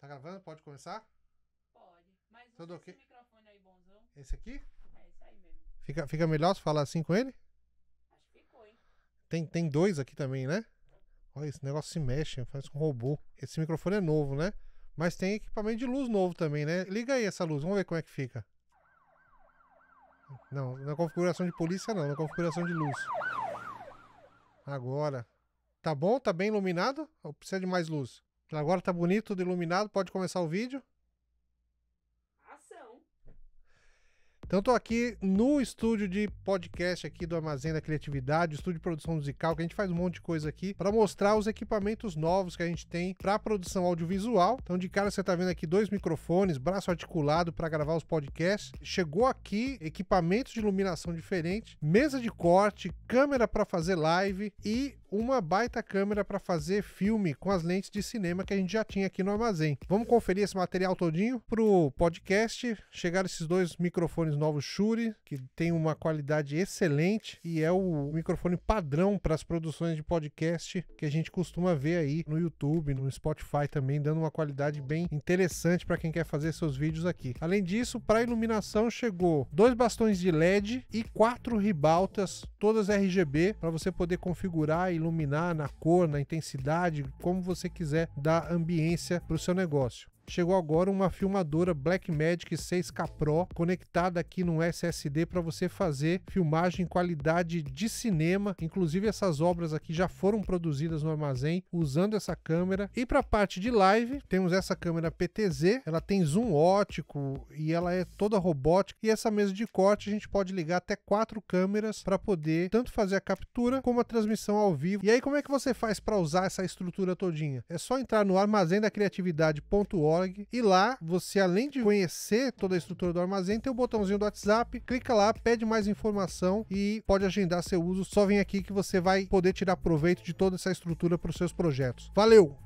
Tá gravando? Pode começar? Pode. Mas Tudo okay. esse microfone aí, bonzão. Esse aqui? É, esse aí mesmo. Fica, fica melhor se falar assim com ele? Acho que ficou, hein? Tem, tem dois aqui também, né? Olha, esse negócio se mexe, faz com robô. Esse microfone é novo, né? Mas tem equipamento de luz novo também, né? Liga aí essa luz, vamos ver como é que fica. Não, na é configuração de polícia não, na é configuração de luz. Agora. Tá bom? Tá bem iluminado? Ou precisa de mais luz? Agora tá bonito, tudo iluminado, pode começar o vídeo. Ação. Então tô aqui no estúdio de podcast aqui do Armazém da Criatividade, estúdio de produção musical, que a gente faz um monte de coisa aqui para mostrar os equipamentos novos que a gente tem para produção audiovisual. Então de cara você tá vendo aqui dois microfones, braço articulado para gravar os podcasts. Chegou aqui equipamentos de iluminação diferente, mesa de corte, câmera para fazer live e uma baita câmera para fazer filme com as lentes de cinema que a gente já tinha aqui no armazém. Vamos conferir esse material todinho pro podcast. Chegaram esses dois microfones novos Shure, que tem uma qualidade excelente e é o microfone padrão para as produções de podcast que a gente costuma ver aí no YouTube, no Spotify também, dando uma qualidade bem interessante para quem quer fazer seus vídeos aqui. Além disso, para iluminação chegou dois bastões de LED e quatro ribaltas, todas RGB, para você poder configurar e iluminar na cor, na intensidade, como você quiser dar ambiência para o seu negócio chegou agora uma filmadora Blackmagic 6K Pro conectada aqui no SSD para você fazer filmagem qualidade de cinema. Inclusive essas obras aqui já foram produzidas no armazém usando essa câmera. E para a parte de live, temos essa câmera PTZ, ela tem zoom ótico e ela é toda robótica e essa mesa de corte a gente pode ligar até quatro câmeras para poder tanto fazer a captura como a transmissão ao vivo. E aí como é que você faz para usar essa estrutura todinha? É só entrar no armazém da criatividade.org e lá você, além de conhecer toda a estrutura do armazém, tem o botãozinho do WhatsApp. Clica lá, pede mais informação e pode agendar seu uso. Só vem aqui que você vai poder tirar proveito de toda essa estrutura para os seus projetos. Valeu!